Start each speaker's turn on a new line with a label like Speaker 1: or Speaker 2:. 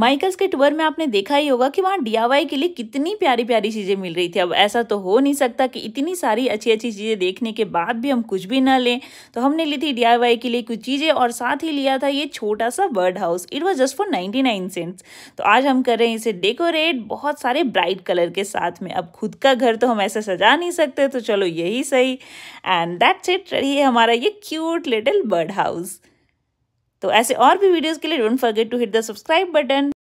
Speaker 1: Michaels के tour में आपने देखा ही होगा कि वहाँ डीआईवाई के लिए कितनी प्यारी प्यारी चीज़ें मिल रही थी अब ऐसा तो हो नहीं सकता कि इतनी सारी अच्छी अच्छी चीज़ें देखने के बाद भी हम कुछ भी ना लें तो हमने ली थी डीआईवाई के लिए कुछ चीज़ें और साथ ही लिया था ये छोटा सा bird house it was just for ninety nine cents तो आज हम कर रहे हैं इसे डेकोरेट बहुत सारे ब्राइट कलर के साथ में अब खुद का घर तो हम ऐसा सजा नहीं सकते तो चलो यही सही एंड दैट्स इट रही है हमारा ये क्यूट लिटिल बर्ड हाउस तो ऐसे और भी वीडियोज़ के लिए don't forget to hit the subscribe button